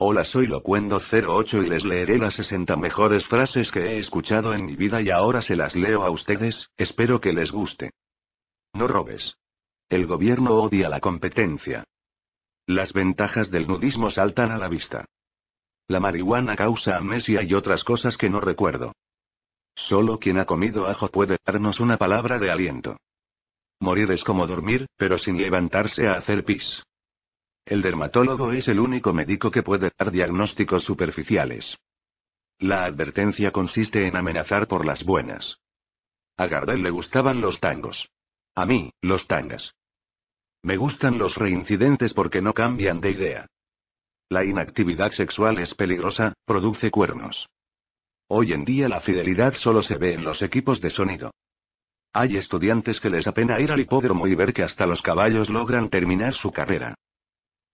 Hola soy Locuendo08 y les leeré las 60 mejores frases que he escuchado en mi vida y ahora se las leo a ustedes, espero que les guste. No robes. El gobierno odia la competencia. Las ventajas del nudismo saltan a la vista. La marihuana causa amnesia y otras cosas que no recuerdo. Solo quien ha comido ajo puede darnos una palabra de aliento. Morir es como dormir, pero sin levantarse a hacer pis. El dermatólogo es el único médico que puede dar diagnósticos superficiales. La advertencia consiste en amenazar por las buenas. A Gardel le gustaban los tangos. A mí, los tangas. Me gustan los reincidentes porque no cambian de idea. La inactividad sexual es peligrosa, produce cuernos. Hoy en día la fidelidad solo se ve en los equipos de sonido. Hay estudiantes que les apena ir al hipódromo y ver que hasta los caballos logran terminar su carrera.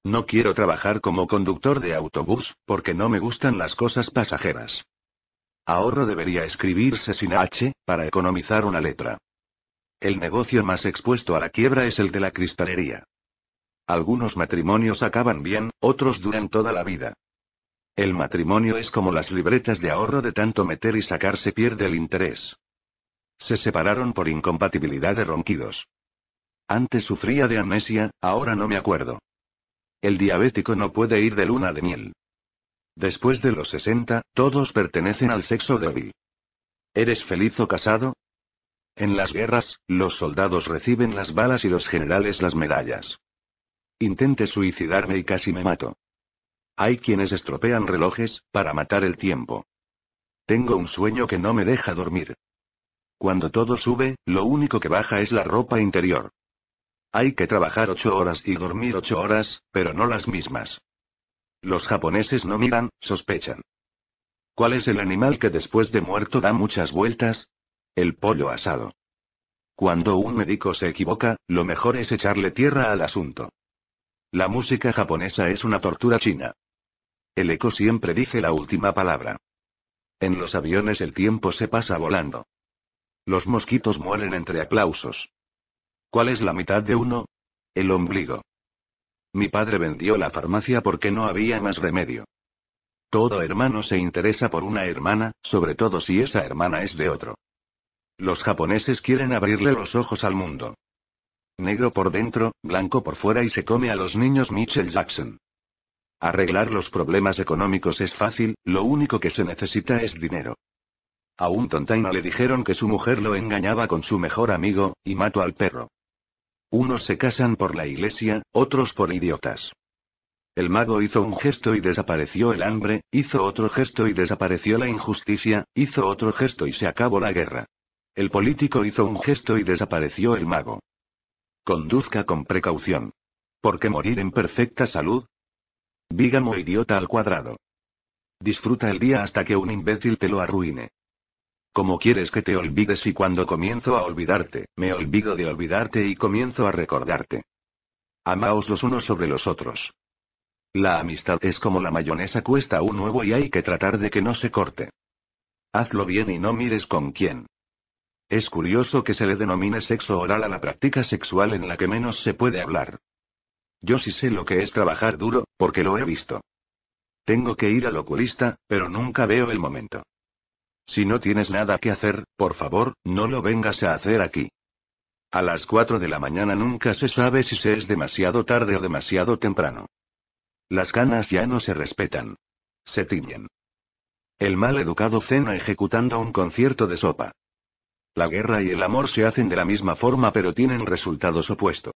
No quiero trabajar como conductor de autobús, porque no me gustan las cosas pasajeras. Ahorro debería escribirse sin H, para economizar una letra. El negocio más expuesto a la quiebra es el de la cristalería. Algunos matrimonios acaban bien, otros duran toda la vida. El matrimonio es como las libretas de ahorro de tanto meter y sacar se pierde el interés. Se separaron por incompatibilidad de ronquidos. Antes sufría de amnesia, ahora no me acuerdo. El diabético no puede ir de luna de miel. Después de los 60, todos pertenecen al sexo débil. ¿Eres feliz o casado? En las guerras, los soldados reciben las balas y los generales las medallas. Intente suicidarme y casi me mato. Hay quienes estropean relojes, para matar el tiempo. Tengo un sueño que no me deja dormir. Cuando todo sube, lo único que baja es la ropa interior. Hay que trabajar ocho horas y dormir ocho horas, pero no las mismas. Los japoneses no miran, sospechan. ¿Cuál es el animal que después de muerto da muchas vueltas? El pollo asado. Cuando un médico se equivoca, lo mejor es echarle tierra al asunto. La música japonesa es una tortura china. El eco siempre dice la última palabra. En los aviones el tiempo se pasa volando. Los mosquitos mueren entre aplausos. ¿Cuál es la mitad de uno? El ombligo. Mi padre vendió la farmacia porque no había más remedio. Todo hermano se interesa por una hermana, sobre todo si esa hermana es de otro. Los japoneses quieren abrirle los ojos al mundo. Negro por dentro, blanco por fuera y se come a los niños Mitchell Jackson. Arreglar los problemas económicos es fácil, lo único que se necesita es dinero. A un tontaina le dijeron que su mujer lo engañaba con su mejor amigo, y mató al perro. Unos se casan por la iglesia, otros por idiotas. El mago hizo un gesto y desapareció el hambre, hizo otro gesto y desapareció la injusticia, hizo otro gesto y se acabó la guerra. El político hizo un gesto y desapareció el mago. Conduzca con precaución. Porque morir en perfecta salud? Vígamo idiota al cuadrado. Disfruta el día hasta que un imbécil te lo arruine. Como quieres que te olvides y cuando comienzo a olvidarte, me olvido de olvidarte y comienzo a recordarte? Amaos los unos sobre los otros. La amistad es como la mayonesa cuesta un huevo y hay que tratar de que no se corte. Hazlo bien y no mires con quién. Es curioso que se le denomine sexo oral a la práctica sexual en la que menos se puede hablar. Yo sí sé lo que es trabajar duro, porque lo he visto. Tengo que ir al oculista, pero nunca veo el momento. Si no tienes nada que hacer, por favor, no lo vengas a hacer aquí. A las 4 de la mañana nunca se sabe si se es demasiado tarde o demasiado temprano. Las ganas ya no se respetan. Se tiñen. El mal educado cena ejecutando un concierto de sopa. La guerra y el amor se hacen de la misma forma pero tienen resultados opuestos.